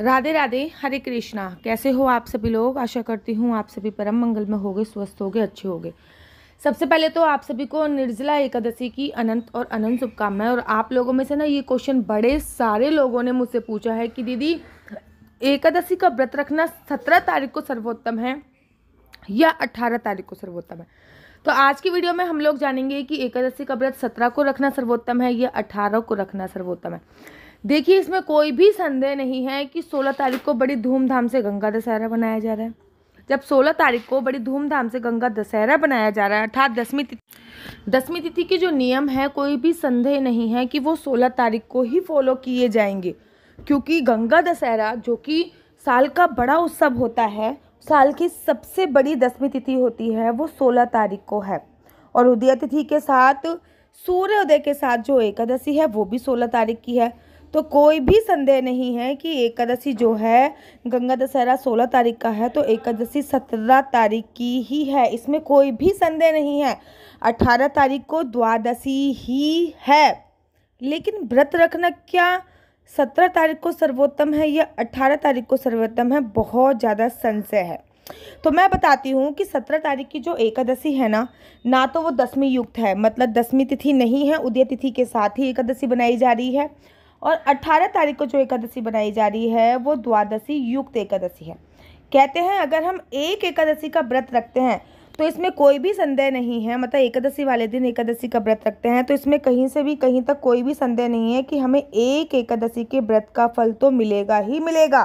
राधे राधे हरे कृष्णा कैसे हो आप सभी लोग आशा करती हूँ आप सभी परम मंगल में हो स्वस्थ हो अच्छे हो सबसे पहले तो आप सभी को निर्जला एकादशी की अनंत और अनंत शुभकामनाएं और आप लोगों में से ना ये क्वेश्चन बड़े सारे लोगों ने मुझसे पूछा है कि दीदी एकादशी का व्रत रखना सत्रह तारीख को सर्वोत्तम है या अट्ठारह तारीख को सर्वोत्तम है तो आज की वीडियो में हम लोग जानेंगे कि एकादशी का व्रत सत्रह को रखना सर्वोत्तम है या अठारह को रखना सर्वोत्तम है देखिए इसमें कोई भी संदेह नहीं है कि सोलह तारीख को बड़ी धूमधाम से गंगा दशहरा बनाया जा रहा है जब 16 तारीख को बड़ी धूमधाम से गंगा दशहरा बनाया जा रहा है अर्थात दसवीं तिथि दसवीं तिथि के जो नियम है कोई भी संदेह नहीं है कि वो 16 तारीख को ही फॉलो किए जाएंगे क्योंकि गंगा दशहरा जो कि साल का बड़ा उत्सव होता है साल की सबसे बड़ी दसवीं तिथि होती है वो सोलह तारीख को है और उदय तिथि के साथ सूर्योदय के साथ जो एकादशी है वो भी सोलह तारीख की है तो कोई भी संदेह नहीं है कि एकादशी जो है गंगा दशहरा सोलह तारीख का है तो एकादशी सत्रह तारीख की ही है इसमें कोई भी संदेह नहीं है अठारह तारीख को द्वादशी ही है लेकिन व्रत रखना क्या सत्रह तारीख को सर्वोत्तम है या अट्ठारह तारीख को सर्वोत्तम है बहुत ज़्यादा संशय है तो मैं बताती हूँ कि सत्रह तारीख की जो एकादशी है ना ना तो वो दसवीं युक्त है मतलब दसवीं तिथि नहीं है उदय तिथि के साथ ही एकादशी बनाई जा रही है और अट्ठारह तारीख को जो एकादशी बनाई जा रही है वो द्वादशी युक्त एकादशी है कहते हैं अगर हम एक एकादशी का व्रत रखते हैं तो इसमें कोई भी संदेह नहीं है मतलब एकादशी वाले दिन एकादशी का व्रत रखते हैं तो इसमें कहीं से भी कहीं तक कोई भी संदेह नहीं है कि हमें एक एकादशी के व्रत का फल तो मिलेगा ही मिलेगा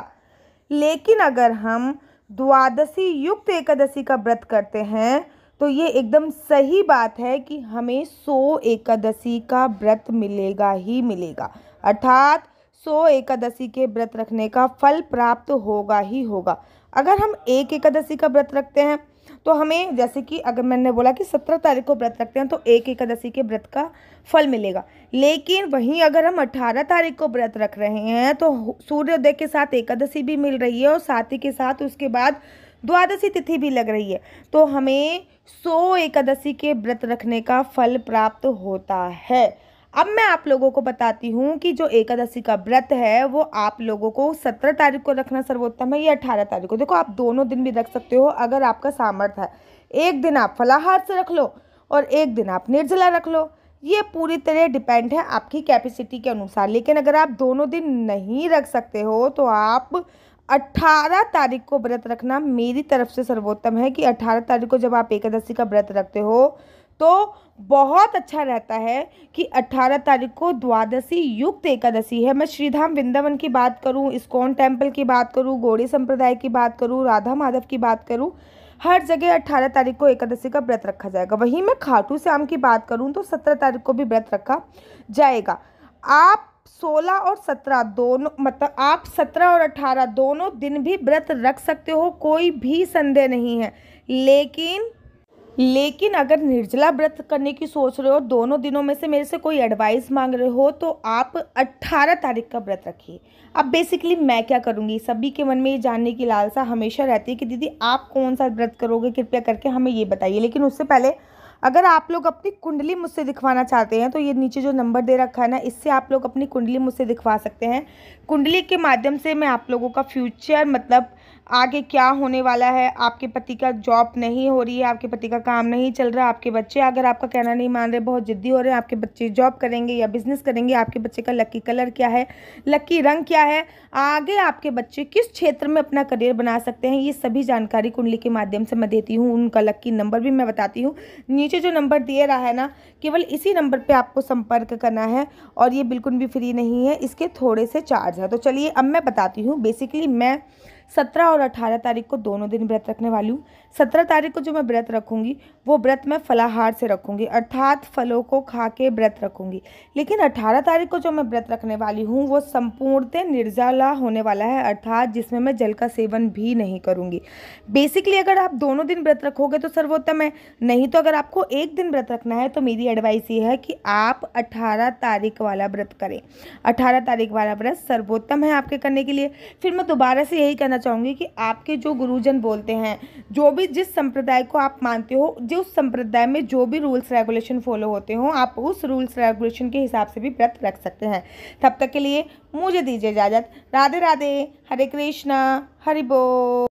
लेकिन अगर हम द्वादशी युक्त एकादशी का व्रत करते हैं तो ये एकदम सही बात है कि हमें सो एकादशी का व्रत मिलेगा ही मिलेगा अर्थात सो एकादशी के व्रत रखने का फल प्राप्त होगा ही होगा अगर हम एक एकादशी का व्रत रखते हैं तो हमें जैसे कि अगर मैंने बोला कि सत्रह तारीख को व्रत रखते हैं तो एक एकादशी के व्रत का फल मिलेगा लेकिन वहीं अगर हम अठारह तारीख को व्रत रख रहे हैं तो सूर्योदय के साथ एकादशी भी मिल रही है और साथ ही के साथ उसके बाद द्वादशी तिथि भी लग रही है तो हमें सौ एकादशी के व्रत रखने का फल प्राप्त होता है अब मैं आप लोगों को बताती हूँ कि जो एकादशी का व्रत है वो आप लोगों को सत्रह तारीख को रखना सर्वोत्तम है या अठारह तारीख को देखो आप दोनों दिन भी रख सकते हो अगर आपका सामर्थ्य है एक दिन आप फलाहार से रख लो और एक दिन आप निर्जला रख लो ये पूरी तरह डिपेंड है आपकी कैपेसिटी के अनुसार लेकिन अगर आप दोनों दिन नहीं रख सकते हो तो आप 18 तारीख को व्रत रखना मेरी तरफ से सर्वोत्तम है कि 18 तारीख को जब आप एकादशी का व्रत रखते हो तो बहुत अच्छा रहता है कि 18 तारीख को द्वादशी युक्त एकादशी है मैं श्रीधाम वृंदावन की बात करूं इस्कॉन टेम्पल की बात करूं गोड़ी संप्रदाय की बात करूं राधा माधव की बात करूं हर जगह 18 तारीख को एकादशी का व्रत रखा जाएगा वहीं मैं खाटू श्याम की बात करूं तो 17 तारीख को भी व्रत रखा जाएगा आप 16 और 17 दोनों मतलब आप 17 और 18 दोनों दिन भी व्रत रख सकते हो कोई भी संदेह नहीं है लेकिन लेकिन अगर निर्जला व्रत करने की सोच रहे हो दोनों दिनों में से मेरे से कोई एडवाइस मांग रहे हो तो आप 18 तारीख का व्रत रखिए अब बेसिकली मैं क्या करूँगी सभी के मन में ये जानने की लालसा हमेशा रहती है कि दीदी आप कौन सा व्रत करोगे कृपया करके हमें ये बताइए लेकिन उससे पहले अगर आप लोग अपनी कुंडली मुझसे दिखवाना चाहते हैं तो ये नीचे जो नंबर दे रखा है ना इससे आप लोग अपनी कुंडली मुझसे दिखवा सकते हैं कुंडली के माध्यम से मैं आप लोगों का फ्यूचर मतलब आगे क्या होने वाला है आपके पति का जॉब नहीं हो रही है आपके पति का काम नहीं चल रहा आपके बच्चे अगर आपका कहना नहीं मान रहे बहुत ज़िद्दी हो रहे हैं आपके बच्चे जॉब करेंगे या बिज़नेस करेंगे आपके बच्चे का लकी कलर क्या है लकी रंग क्या है आगे आपके बच्चे किस क्षेत्र में अपना करियर बना सकते हैं ये सभी जानकारी कुंडली के माध्यम से मैं देती हूँ उनका लक्की नंबर भी मैं बताती हूँ नीचे नीचे जो नंबर दे रहा है ना केवल इसी नंबर पे आपको संपर्क करना है और ये बिल्कुल भी फ्री नहीं है इसके थोड़े से चार्ज है तो चलिए अब मैं बताती हूँ बेसिकली मैं सत्रह और अठारह तारीख को दोनों दिन व्रत रखने वाली हूँ सत्रह तारीख को जो मैं व्रत रखूँगी वो व्रत मैं फलाहार से रखूँगी अर्थात फलों को खा के व्रत रखूँगी लेकिन अठारह तारीख को जो मैं व्रत रखने वाली हूँ वो संपूर्णतः निर्जला होने वाला है अर्थात जिसमें मैं जल का सेवन भी नहीं करूँगी बेसिकली अगर आप दोनों दिन व्रत रखोगे तो सर्वोत्तम है नहीं तो अगर आपको एक दिन व्रत रखना है तो मेरी एडवाइस ये है कि आप अठारह तारीख वाला व्रत करें अठारह तारीख वाला व्रत सर्वोत्तम है आपके करने के लिए फिर मैं दोबारा से यही कहना चाहूँगी कि आपके जो गुरुजन बोलते हैं जो भी जिस संप्रदाय को आप मानते हो जो उस संप्रदाय में जो भी रूल्स रेगुलेशन फॉलो होते हो आप उस रूल्स रेगुलेशन के हिसाब से भी व्रत रख सकते हैं तब तक के लिए मुझे दीजिए इजाज़त राधे राधे हरे कृष्णा हरिबो